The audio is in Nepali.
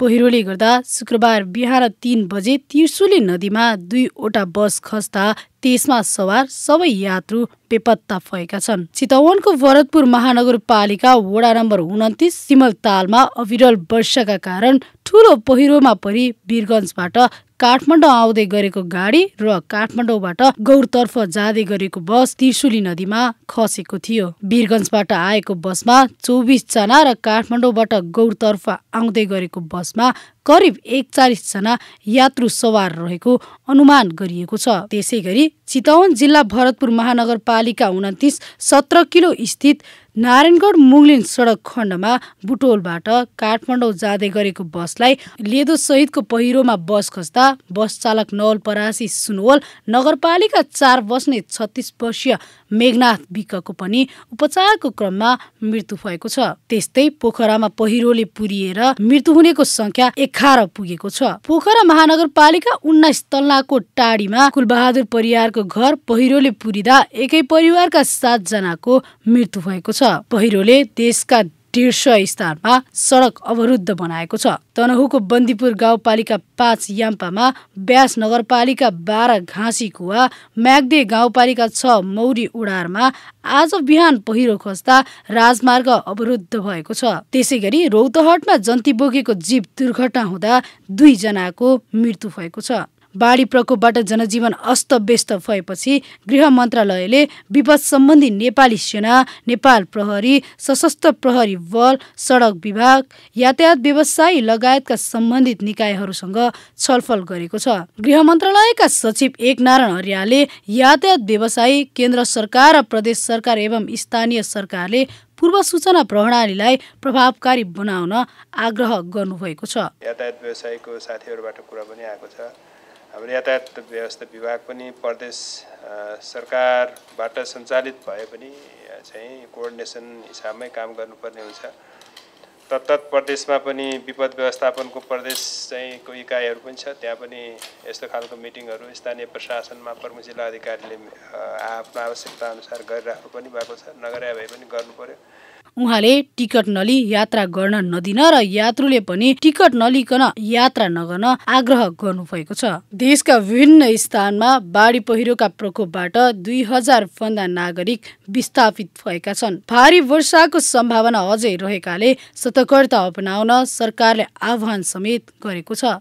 पहिरोले गर्दा शुक्रबार बिहान तीन बजे त्रिशुली नदीमा दुईवटा बस खस्दा त्यसमा सवार सबै यात्रु बेपत्ता भएका छन् चितवनको भरतपुर महानगरपालिका वडा नम्बर उन्तिस सिमलतालमा अविरल वर्षाका कारण ठुलो पहिरोमा परि वीरगन्जबाट काठमाडौँ आउँदै गरेको गाडी र काठमाडौँबाट गौरतर्फ जाँदै गरेको बस त्रिशुली नदीमा खसेको थियो वीरगञ्जबाट आएको बसमा जना र काठमाडौँबाट गौरतर्फ आउँदै गरेको बसमा करिब जना यात्रु सवार रहेको अनुमान गरिएको छ त्यसै गरी चितवन जिल्ला भरतपुर महानगरपालिका उन्तिस सत्र किलो स्थित नारायणगढ मुगलिन सडक खण्डमा बुटोलबाट काठमाडौँ जाँदै गरेको बसलाई लेदो सहितको पहिरोमा बस खस्दा बस चालक नवलपरासी सुनवल नगरपालिका चार बस्ने छत्तिस वर्षीय मेघनाथ विकको पनि उपचारको क्रममा मृत्यु भएको छ त्यस्तै पोखरामा पहिरोले पुरिएर मृत्यु हुनेको संख्या एघार पुगेको छ पोखरा महानगरपालिका उन्नाइस तल्लाको टाढीमा कुलबहादुर परियारको घर पहिरोले पुरिँदा एकै परिवारका सातजनाको मृत्यु भएको छ पहिरोले देशका डेढ सय स्थानमा सडक अवरुद्ध बनाएको छ तनहुको बन्दीपुर गाउँपालिका पाँच याम्पामा ब्यास नगरपालिका बाह्र घाँसी कुवा म्याग्दे गाउँपालिका छ मौरी उडारमा आज बिहान पहिरो खोज्दा राजमार्ग अवरुद्ध भएको छ त्यसै गरी रौतहटमा जन्ती बोकेको जीव दुर्घटना हुँदा दुईजनाको मृत्यु भएको छ बाढी प्रकोपबाट जनजीवन अस्त व्यस्त भएपछि गृह मन्त्रालयले विपद सम्बन्धी नेपाली सेना नेपाल प्रहरी सशस्त्र प्रहरी बल सडक विभाग यातायात व्यवसायी लगायतका सम्बन्धित निकायहरूसँग छलफल गरेको छ गृह मन्त्रालयका सचिव एकनारायण हरियाले यातायात व्यवसायी केन्द्र सरकार र प्रदेश सरकार एवं स्थानीय सरकारले पूर्व सूचना प्रणालीलाई प्रभावकारी बनाउन आग्रह गर्नुभएको छ यातायात व्यवसायको साथीहरूबाट कुरा पनि आएको छ हाम्रो यातायात व्यवस्था विभाग पनि प्रदेश सरकारबाट सञ्चालित भए पनि चाहिँ कोअर्डिनेसन हिसाबमै काम गर्नुपर्ने हुन्छ तत्त प्रदेशमा पनि विपद व्यवस्थापनको प्रदेश चाहिँको इकाइहरू पनि छ त्यहाँ पनि यस्तो खालको मिटिङहरू स्थानीय प्रशासनमा प्रमुख जिल्ला अधिकारीले आफ्नो आवश्यकताअनुसार गरिराख्नु पनि भएको छ नगरे भए पनि गर्नु उहाँले टिकट नलिई यात्रा गर्न नदिन र यात्रुले पनि टिकट नलिकन यात्रा नगर्न आग्रह गर्नुभएको छ देशका विभिन्न स्थानमा बाढी पहिरोका प्रकोपबाट दुई हजार भन्दा नागरिक विस्थापित भएका छन् भारी वर्षाको सम्भावना अझै रहेकाले सतर्कता अपनाउन सरकारले आह्वान समेत गरेको छ